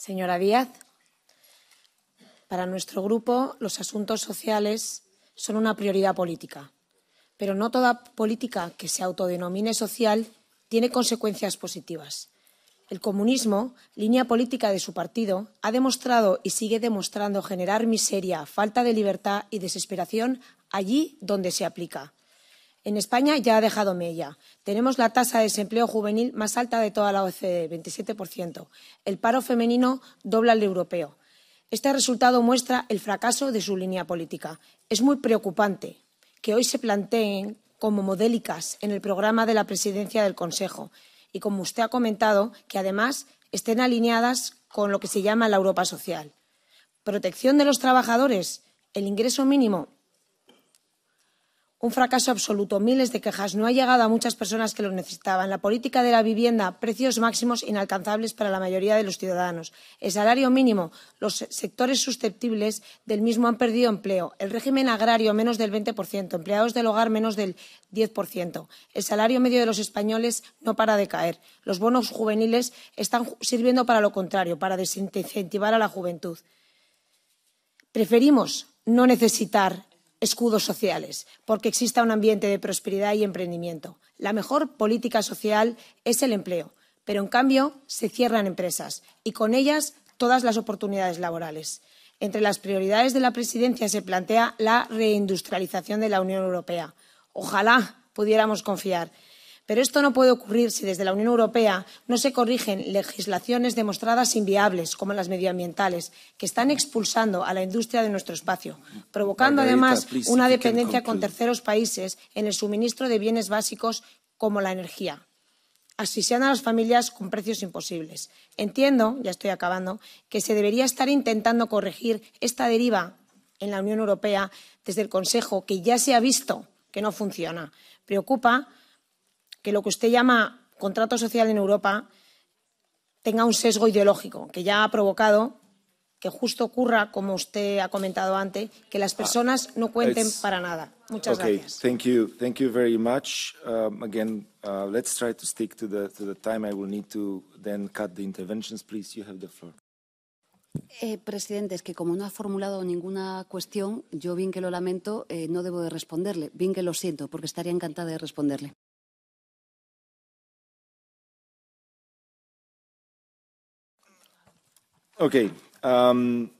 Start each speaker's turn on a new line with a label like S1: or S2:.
S1: Señora Díaz, para nuestro grupo los asuntos sociales son una prioridad política, pero no toda política que se autodenomine social tiene consecuencias positivas. El comunismo, línea política de su partido, ha demostrado y sigue demostrando generar miseria, falta de libertad y desesperación allí donde se aplica. En España ya ha dejado mella. Tenemos la tasa de desempleo juvenil más alta de toda la OCDE, 27%. El paro femenino dobla al europeo. Este resultado muestra el fracaso de su línea política. Es muy preocupante que hoy se planteen como modélicas en el programa de la presidencia del Consejo y, como usted ha comentado, que además estén alineadas con lo que se llama la Europa social. Protección de los trabajadores, el ingreso mínimo un fracaso absoluto, miles de quejas, no ha llegado a muchas personas que lo necesitaban. La política de la vivienda, precios máximos inalcanzables para la mayoría de los ciudadanos. El salario mínimo, los sectores susceptibles del mismo han perdido empleo. El régimen agrario, menos del 20%. Empleados del hogar, menos del 10%. El salario medio de los españoles no para de caer. Los bonos juveniles están sirviendo para lo contrario, para desincentivar a la juventud. Preferimos no necesitar escudos sociales, porque exista un ambiente de prosperidad y emprendimiento. La mejor política social es el empleo, pero en cambio se cierran empresas y con ellas todas las oportunidades laborales. Entre las prioridades de la presidencia se plantea la reindustrialización de la Unión Europea. Ojalá pudiéramos confiar. Pero esto no puede ocurrir si desde la Unión Europea no se corrigen legislaciones demostradas inviables, como las medioambientales, que están expulsando a la industria de nuestro espacio, provocando además una dependencia con terceros países en el suministro de bienes básicos como la energía asfixiando a las familias con precios imposibles. Entiendo, ya estoy acabando, que se debería estar intentando corregir esta deriva en la Unión Europea desde el Consejo, que ya se ha visto que no funciona. Preocupa que lo que usted llama contrato social en Europa tenga un sesgo ideológico que ya ha provocado que justo ocurra, como usted ha comentado antes, que las personas no cuenten para nada. Muchas gracias. Thank you, thank you very much. presidente, es que como no ha formulado ninguna cuestión, yo bien que lo lamento, eh, no debo de responderle. Bien que lo siento, porque estaría encantada de responderle. Okay. Um,